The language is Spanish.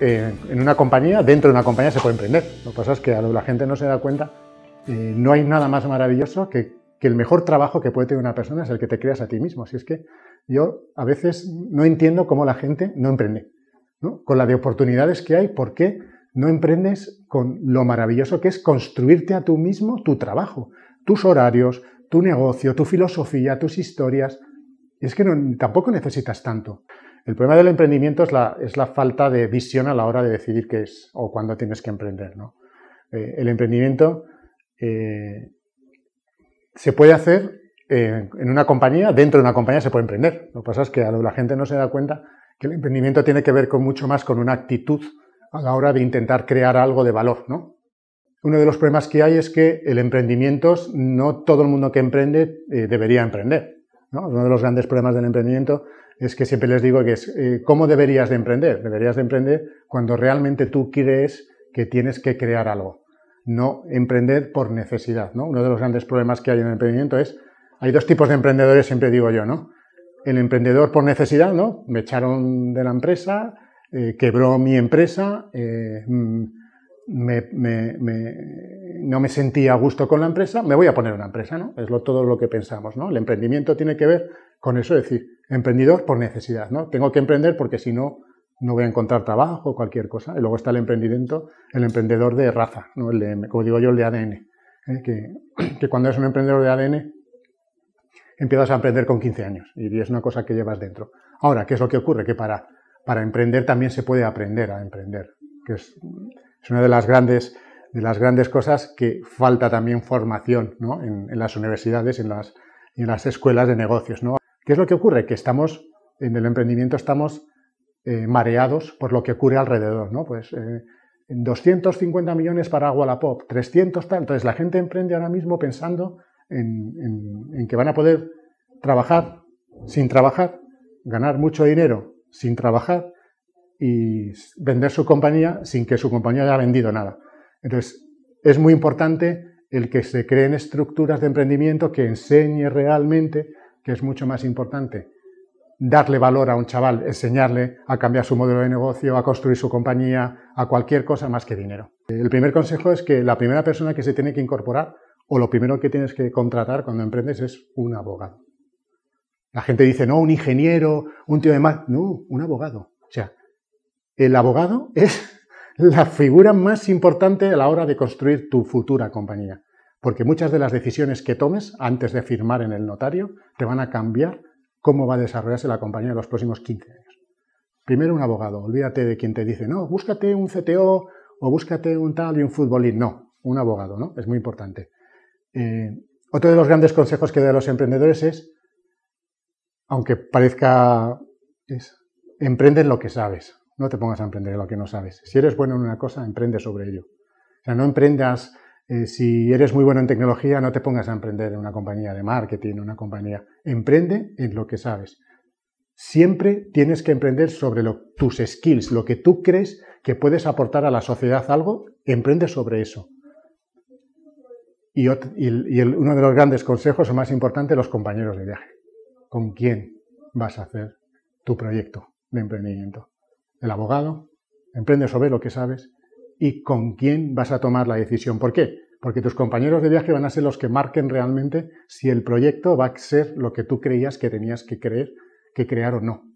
Eh, en una compañía, dentro de una compañía se puede emprender. Lo que pasa es que a lo que la gente no se da cuenta, eh, no hay nada más maravilloso que, el mejor trabajo que puede tener una persona es el que te creas a ti mismo. Así es que yo a veces no entiendo cómo la gente no emprende. ¿no? Con la de oportunidades que hay, ¿por qué no emprendes con lo maravilloso que es construirte a tú mismo tu trabajo, tus horarios, tu negocio, tu filosofía, tus historias? Es que tampoco necesitas tanto. El problema del emprendimiento es la, falta de visión a la hora de decidir qué es o cuándo tienes que emprender. Eh, el emprendimiento eh, se puede hacer eh, en una compañía, dentro de una compañía se puede emprender. Lo que pasa es que la gente no se da cuenta que el emprendimiento tiene que ver con mucho más con una actitud a la hora de intentar crear algo de valor. Uno de los problemas que hay es que el emprendimiento, no todo el mundo que emprende debería emprender uno de los grandes problemas del emprendimiento es que siempre les digo que es eh, cómo deberías de emprender. Deberías de emprender cuando realmente tú crees que tienes que crear algo, no emprender por necesidad. ¿no? Uno de los grandes problemas que hay en el emprendimiento es, hay dos tipos de emprendedores, siempre digo yo, ¿no? El emprendedor por necesidad, ¿no? Me echaron de la empresa, eh, quebró mi empresa, eh, mm, no me sentía a gusto con la empresa, me voy a poner una empresa, ¿no? Es lo, todo lo que pensamos, ¿no? El emprendimiento tiene que ver con eso, es decir, emprendedor por necesidad, ¿no? Tengo que emprender porque si no, no voy a encontrar trabajo, o cualquier cosa. Y luego está el emprendimiento, el emprendedor de raza, ¿no? El como digo yo, el de ADN. ¿eh? Que, que, cuando eres un emprendedor de ADN, empiezas a emprender con 15 años y es una cosa que llevas dentro. Ahora, ¿qué es lo que ocurre? Que para, para emprender también se puede aprender a emprender, que es es una de las grandes, de las grandes cosas que falta también formación en, las universidades y en las, en las escuelas de negocios. ¿Qué es lo que ocurre? Que estamos, en el emprendimiento estamos eh, mareados por lo que ocurre alrededor. ¿no? Pues eh, 250 millones para Pop, 300 tal. Entonces la gente emprende ahora mismo pensando en que van a poder trabajar sin trabajar, ganar mucho dinero sin trabajar y vender su compañía sin que su compañía haya vendido nada. Entonces, es muy importante el que se creen estructuras de emprendimiento que enseñe realmente, que es mucho más importante darle valor a un chaval, enseñarle a cambiar su modelo de negocio, a construir su compañía, a cualquier cosa más que dinero. El primer consejo es que la primera persona que se tiene que incorporar o lo primero que tienes que contratar cuando emprendes es un abogado. La gente dice, no, un ingeniero, un tío de más. No, un abogado. O sea, el abogado es la figura más importante a la hora de construir tu futura compañía, porque muchas de las decisiones que tomes antes de firmar en el notario te van a cambiar cómo va a desarrollarse la compañía en los próximos 15 años. Primero un abogado, olvídate de quien te dice, no, búscate un CTO o búscate un tal y un futbolín. No, un abogado, ¿no? Es muy importante. Eh, otro de los grandes consejos que doy a los emprendedores es, aunque parezca, es, emprende en lo que sabes. No te pongas a emprender lo que no sabes. Si eres bueno en una cosa, emprende sobre ello. O sea, no emprendas, eh, si eres muy bueno en tecnología, no te pongas a emprender en una compañía de marketing, una compañía. Emprende en lo que sabes. Siempre tienes que emprender sobre tus skills, lo que tú crees que puedes aportar a la sociedad algo, emprende sobre eso. Y, uno de los grandes consejos, o más importante, los compañeros de viaje. ¿Con quién vas a hacer tu proyecto de emprendimiento? el abogado, emprende sobre lo que sabes y con quién vas a tomar la decisión. ¿Por qué? Porque tus compañeros de viaje van a ser los que marquen realmente si el proyecto va a ser lo que tú creías que tenías que creer, que crear o no.